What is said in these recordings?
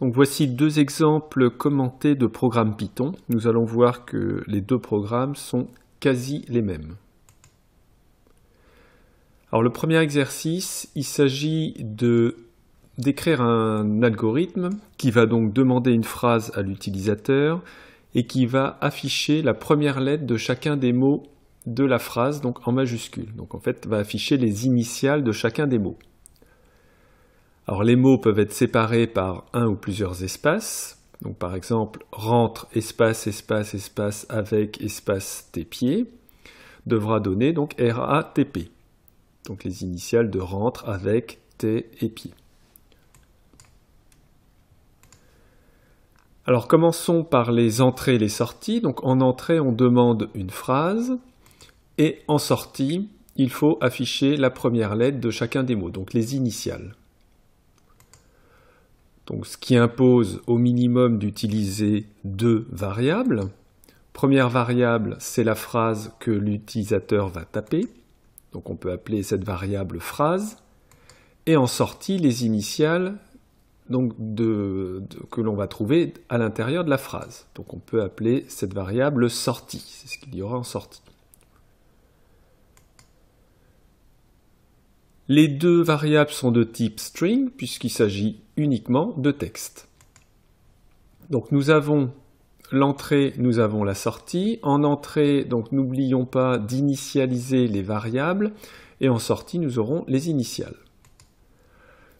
Donc voici deux exemples commentés de programmes Python. Nous allons voir que les deux programmes sont quasi les mêmes. Alors le premier exercice, il s'agit de d'écrire un algorithme qui va donc demander une phrase à l'utilisateur et qui va afficher la première lettre de chacun des mots de la phrase, donc en majuscule. Donc en fait, va afficher les initiales de chacun des mots. Alors les mots peuvent être séparés par un ou plusieurs espaces. Donc par exemple, rentre, espace, espace, espace, avec, espace, tes pieds, devra donner donc RATP. Donc les initiales de rentre, avec, T et pieds. Alors commençons par les entrées et les sorties. Donc en entrée, on demande une phrase et en sortie, il faut afficher la première lettre de chacun des mots, donc les initiales. Donc, ce qui impose au minimum d'utiliser deux variables. Première variable, c'est la phrase que l'utilisateur va taper. Donc on peut appeler cette variable phrase. Et en sortie, les initiales donc que l'on va trouver à l'intérieur de la phrase. Donc on peut appeler cette variable sortie. C'est ce qu'il y aura en sortie. Les deux variables sont de type string puisqu'il s'agit uniquement de texte. Donc nous avons l'entrée, nous avons la sortie. En entrée, donc n'oublions pas d'initialiser les variables et en sortie, nous aurons les initiales.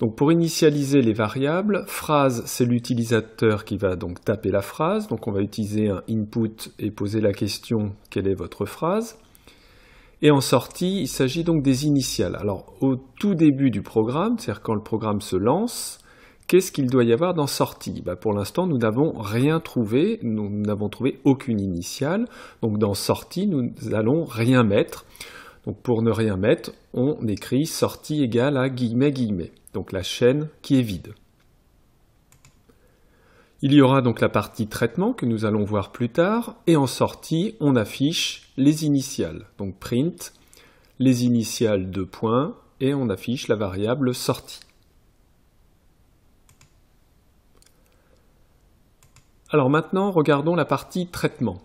Donc pour initialiser les variables, phrase, c'est l'utilisateur qui va donc taper la phrase. Donc on va utiliser un input et poser la question quelle est votre phrase. Et en sortie, il s'agit donc des initiales. Alors au tout début du programme, c'est-à-dire quand le programme se lance, qu'est-ce qu'il doit y avoir dans sortie bah, Pour l'instant, nous n'avons rien trouvé, nous n'avons trouvé aucune initiale. Donc dans sortie, nous n'allons rien mettre. Donc pour ne rien mettre, on écrit sortie égale à guillemets guillemets. Donc la chaîne qui est vide. Il y aura donc la partie traitement que nous allons voir plus tard, et en sortie, on affiche les initiales, donc print, les initiales de points, et on affiche la variable sortie. Alors maintenant, regardons la partie traitement.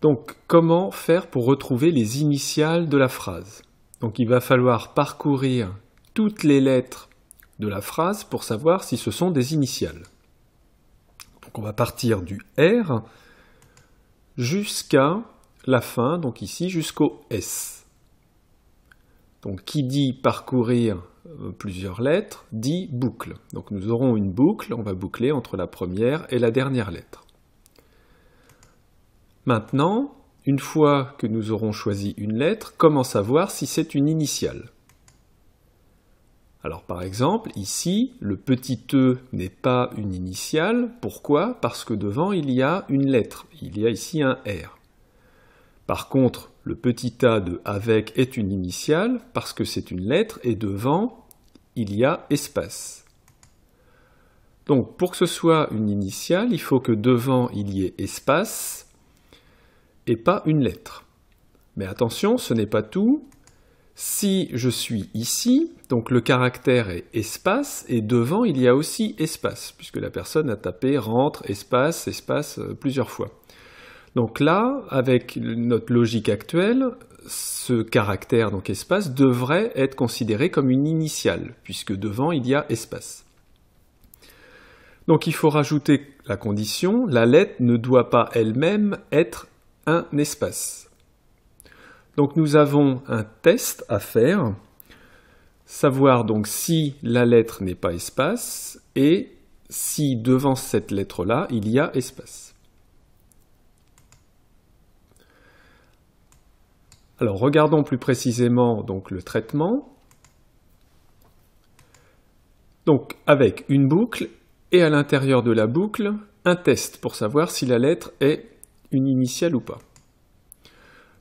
Donc, comment faire pour retrouver les initiales de la phrase Donc, il va falloir parcourir toutes les lettres de la phrase pour savoir si ce sont des initiales. Donc on va partir du R jusqu'à la fin, donc ici jusqu'au S. Donc qui dit parcourir euh, plusieurs lettres dit boucle. Donc nous aurons une boucle, on va boucler entre la première et la dernière lettre. Maintenant, une fois que nous aurons choisi une lettre, comment savoir si c'est une initiale alors par exemple, ici, le petit e n'est pas une initiale. Pourquoi Parce que devant, il y a une lettre. Il y a ici un r. Par contre, le petit a de avec est une initiale parce que c'est une lettre et devant, il y a espace. Donc pour que ce soit une initiale, il faut que devant il y ait espace et pas une lettre. Mais attention, ce n'est pas tout, si je suis ici, donc le caractère est espace, et devant il y a aussi espace, puisque la personne a tapé rentre, espace, espace euh, plusieurs fois. Donc là, avec notre logique actuelle, ce caractère, donc espace, devrait être considéré comme une initiale, puisque devant il y a espace. Donc il faut rajouter la condition, la lettre ne doit pas elle-même être un espace. Donc nous avons un test à faire, savoir donc si la lettre n'est pas espace et si devant cette lettre-là, il y a espace. Alors regardons plus précisément donc le traitement. Donc avec une boucle et à l'intérieur de la boucle, un test pour savoir si la lettre est une initiale ou pas.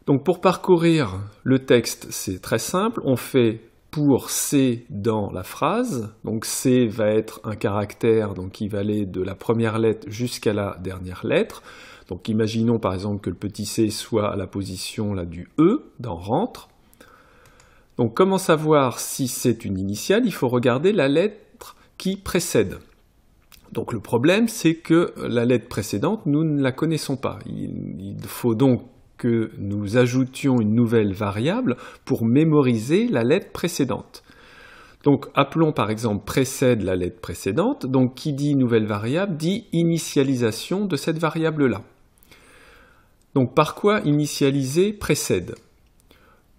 Donc pour parcourir le texte, c'est très simple. On fait pour C dans la phrase. Donc C va être un caractère donc, qui va aller de la première lettre jusqu'à la dernière lettre. Donc imaginons par exemple que le petit c soit à la position là, du E dans rentre. Donc comment savoir si c'est une initiale Il faut regarder la lettre qui précède. Donc le problème, c'est que la lettre précédente, nous ne la connaissons pas. il faut donc nous ajoutions une nouvelle variable pour mémoriser la lettre précédente. Donc appelons par exemple précède la lettre précédente, donc qui dit nouvelle variable dit initialisation de cette variable-là. Donc par quoi initialiser précède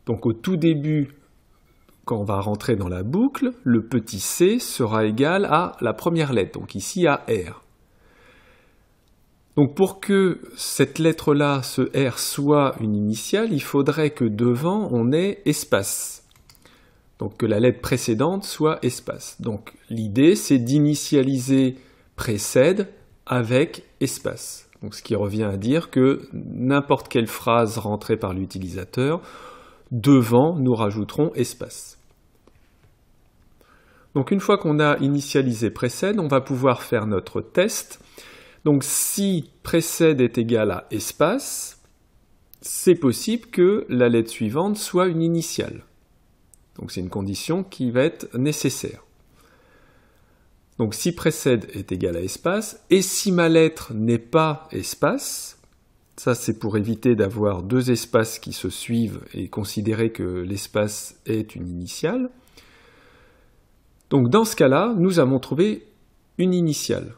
Donc au tout début, quand on va rentrer dans la boucle, le petit c sera égal à la première lettre, donc ici à r. Donc pour que cette lettre-là, ce R, soit une initiale, il faudrait que devant, on ait espace. Donc que la lettre précédente soit espace. Donc l'idée, c'est d'initialiser précède avec espace. Donc ce qui revient à dire que n'importe quelle phrase rentrée par l'utilisateur, devant, nous rajouterons espace. Donc une fois qu'on a initialisé précède, on va pouvoir faire notre test. Donc si précède est égal à espace, c'est possible que la lettre suivante soit une initiale. Donc c'est une condition qui va être nécessaire. Donc si précède est égal à espace, et si ma lettre n'est pas espace, ça c'est pour éviter d'avoir deux espaces qui se suivent et considérer que l'espace est une initiale. Donc dans ce cas-là, nous avons trouvé une initiale.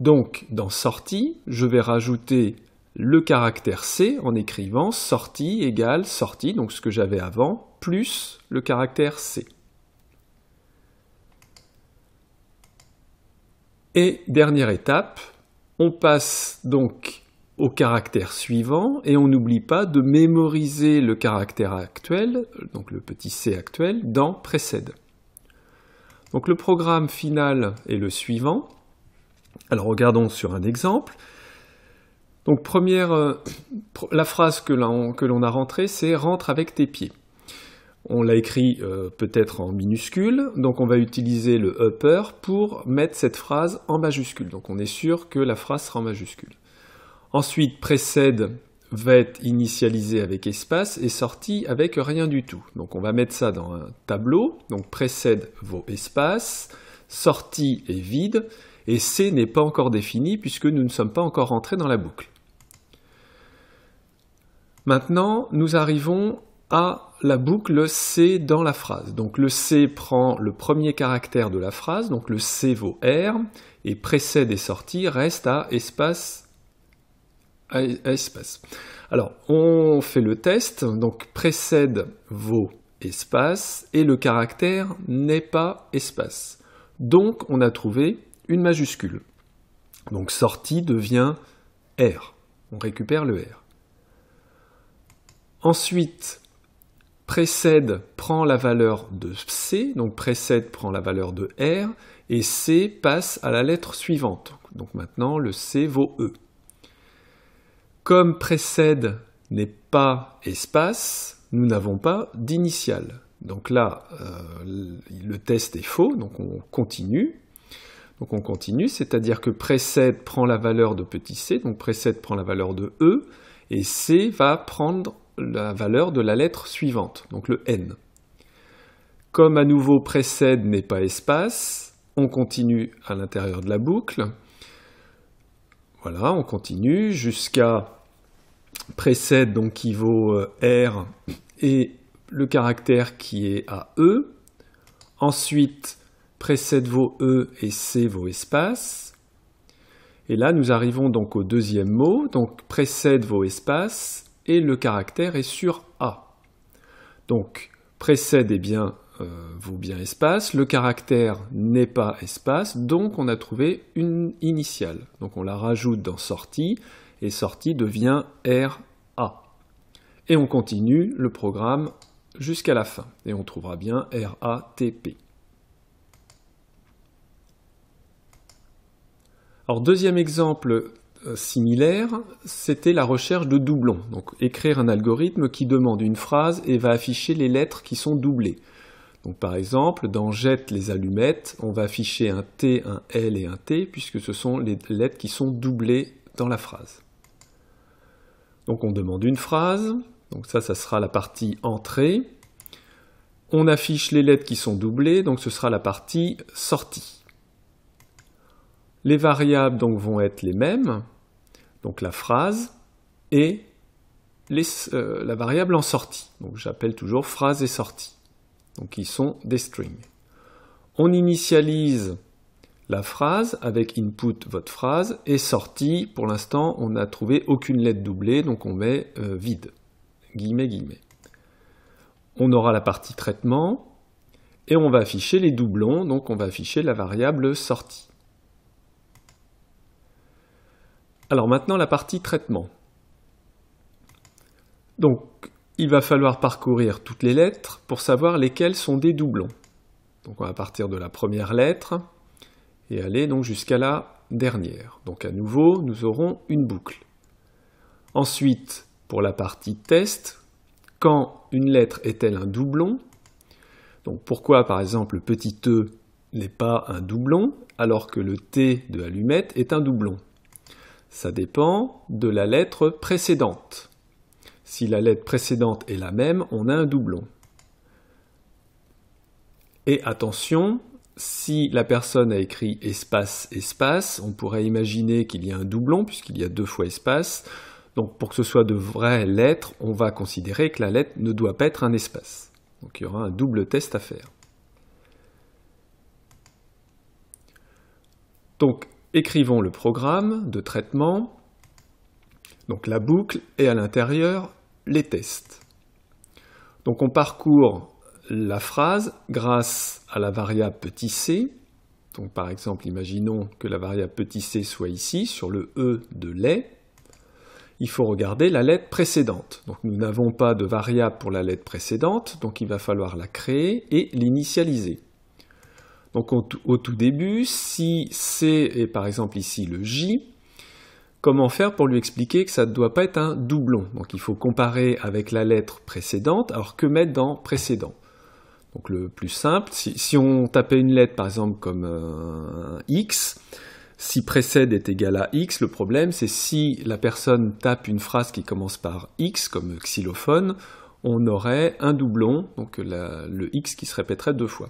Donc, dans sortie, je vais rajouter le caractère C en écrivant sortie égale sortie, donc ce que j'avais avant, plus le caractère C. Et dernière étape, on passe donc au caractère suivant et on n'oublie pas de mémoriser le caractère actuel, donc le petit c actuel, dans précède. Donc le programme final est le suivant. Alors regardons sur un exemple. Donc première, euh, la phrase que l'on a rentrée, c'est rentre avec tes pieds. On l'a écrit euh, peut-être en minuscule, donc on va utiliser le upper pour mettre cette phrase en majuscule. Donc on est sûr que la phrase sera en majuscule. Ensuite, précède va être initialisé avec espace et sorti avec rien du tout. Donc on va mettre ça dans un tableau. Donc précède vaut espace, sortie est vide, et C n'est pas encore défini puisque nous ne sommes pas encore rentrés dans la boucle. Maintenant, nous arrivons à la boucle C dans la phrase. Donc le C prend le premier caractère de la phrase, donc le C vaut R, et précède et sortie reste à espace. À espace. Alors, on fait le test, donc précède vaut espace, et le caractère n'est pas espace. Donc, on a trouvé une majuscule. Donc sortie devient R. On récupère le R. Ensuite, précède prend la valeur de C, donc précède prend la valeur de R, et C passe à la lettre suivante. Donc maintenant, le C vaut E. Comme précède n'est pas espace, nous n'avons pas d'initial Donc là, euh, le test est faux, donc on continue. Donc on continue, c'est-à-dire que précède prend la valeur de petit c, donc précède prend la valeur de e, et c va prendre la valeur de la lettre suivante, donc le n. Comme à nouveau précède n'est pas espace, on continue à l'intérieur de la boucle. Voilà, on continue jusqu'à précède donc qui vaut euh, R et le caractère qui est à E. Ensuite, Précède vos E et C, vos espaces. Et là, nous arrivons donc au deuxième mot, donc précède vos espaces, et le caractère est sur A. Donc, précède et eh bien euh, vaut bien espace, le caractère n'est pas espace, donc on a trouvé une initiale. Donc on la rajoute dans sortie, et sortie devient R A. Et on continue le programme jusqu'à la fin, et on trouvera bien RATP. Alors deuxième exemple euh, similaire, c'était la recherche de doublons. Donc écrire un algorithme qui demande une phrase et va afficher les lettres qui sont doublées. Donc par exemple, dans Jette les allumettes, on va afficher un T, un L et un T, puisque ce sont les lettres qui sont doublées dans la phrase. Donc on demande une phrase, donc ça, ça sera la partie entrée. On affiche les lettres qui sont doublées, donc ce sera la partie sortie. Les variables donc vont être les mêmes, donc la phrase et euh, la variable en sortie. Donc j'appelle toujours phrase et sortie. Donc ils sont des strings. On initialise la phrase avec input votre phrase et sortie. Pour l'instant, on n'a trouvé aucune lettre doublée, donc on met euh, vide. Guillemets, guillemets. On aura la partie traitement et on va afficher les doublons, donc on va afficher la variable sortie. Alors maintenant la partie traitement. Donc il va falloir parcourir toutes les lettres pour savoir lesquelles sont des doublons. Donc on va partir de la première lettre et aller donc jusqu'à la dernière. Donc à nouveau, nous aurons une boucle. Ensuite, pour la partie test, quand une lettre est-elle un doublon Donc pourquoi par exemple le petit e n'est pas un doublon alors que le t de allumette est un doublon ça dépend de la lettre précédente. Si la lettre précédente est la même, on a un doublon. Et attention, si la personne a écrit espace, espace, on pourrait imaginer qu'il y a un doublon puisqu'il y a deux fois espace. Donc pour que ce soit de vraies lettres, on va considérer que la lettre ne doit pas être un espace. Donc il y aura un double test à faire. Donc écrivons le programme de traitement, donc la boucle, et à l'intérieur, les tests. Donc on parcourt la phrase grâce à la variable petit c. Donc par exemple, imaginons que la variable petit c soit ici, sur le E de lait. Il faut regarder la lettre précédente. Donc nous n'avons pas de variable pour la lettre précédente, donc il va falloir la créer et l'initialiser. Donc au, tout début, si C est par exemple ici le J, comment faire pour lui expliquer que ça ne doit pas être un doublon Donc il faut comparer avec la lettre précédente, alors que mettre dans précédent donc le plus simple, si, on tapait une lettre par exemple comme euh, X, si précède est égal à X, le problème c'est si la personne tape une phrase qui commence par X comme xylophone, on aurait un doublon, donc le X qui se répéterait deux fois.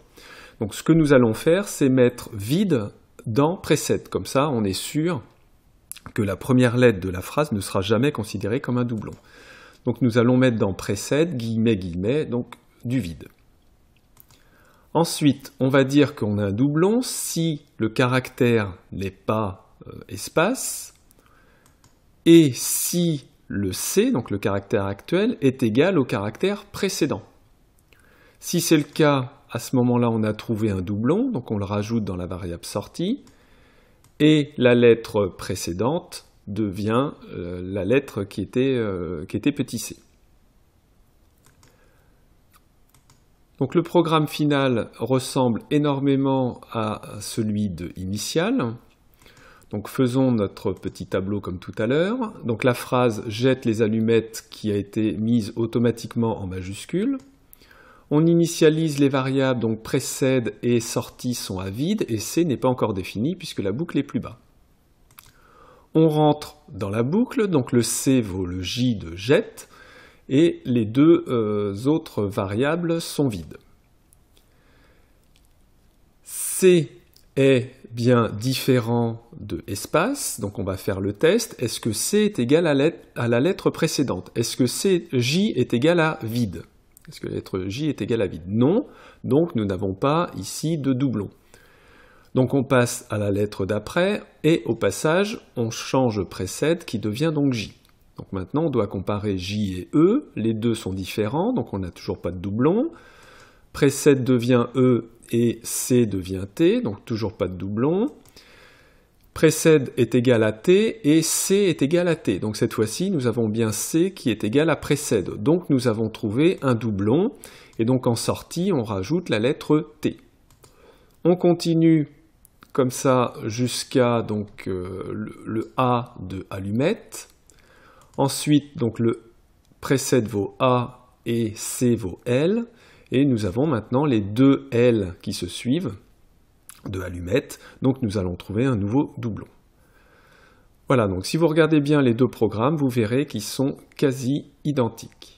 Donc ce que nous allons faire, c'est mettre vide dans preset. Comme ça, on est sûr que la première lettre de la phrase ne sera jamais considérée comme un doublon. Donc nous allons mettre dans preset, guillemets, guillemets, donc du vide. Ensuite, on va dire qu'on a un doublon si le caractère n'est pas euh, espace et si le C, donc le caractère actuel, est égal au caractère précédent. Si c'est le cas, à ce moment-là, on a trouvé un doublon, donc on le rajoute dans la variable sortie, et la lettre précédente devient euh, la lettre qui était, euh, qui était petit c. Donc le programme final ressemble énormément à celui de initial. Donc faisons notre petit tableau comme tout à l'heure. Donc la phrase jette les allumettes qui a été mise automatiquement en majuscule. On initialise les variables, donc précède et sortie sont à vide, et C n'est pas encore défini puisque la boucle est plus bas. On rentre dans la boucle, donc le C vaut le J de jet, et les deux euh, autres variables sont vides. C est bien différent de espace, donc on va faire le test. Est-ce que C est égal à, la lettre précédente Est-ce que C, J est égal à vide est-ce que la lettre J est égale à vide Non, donc nous n'avons pas ici de doublon. Donc on passe à la lettre d'après, et au passage, on change précède qui devient donc J. Donc maintenant, on doit comparer J et E, les deux sont différents, donc on n'a toujours pas de doublon. Précède devient E et C devient T, donc toujours pas de doublon précède est égal à t et c est égal à t. Donc cette fois-ci, nous avons bien c qui est égal à précède. Donc nous avons trouvé un doublon et donc en sortie, on rajoute la lettre t. On continue comme ça jusqu'à donc euh, le, A de allumette. Ensuite, donc le précède vaut A et C vaut L. Et nous avons maintenant les deux L qui se suivent de allumettes, donc nous allons trouver un nouveau doublon. Voilà, donc si vous regardez bien les deux programmes, vous verrez qu'ils sont quasi identiques.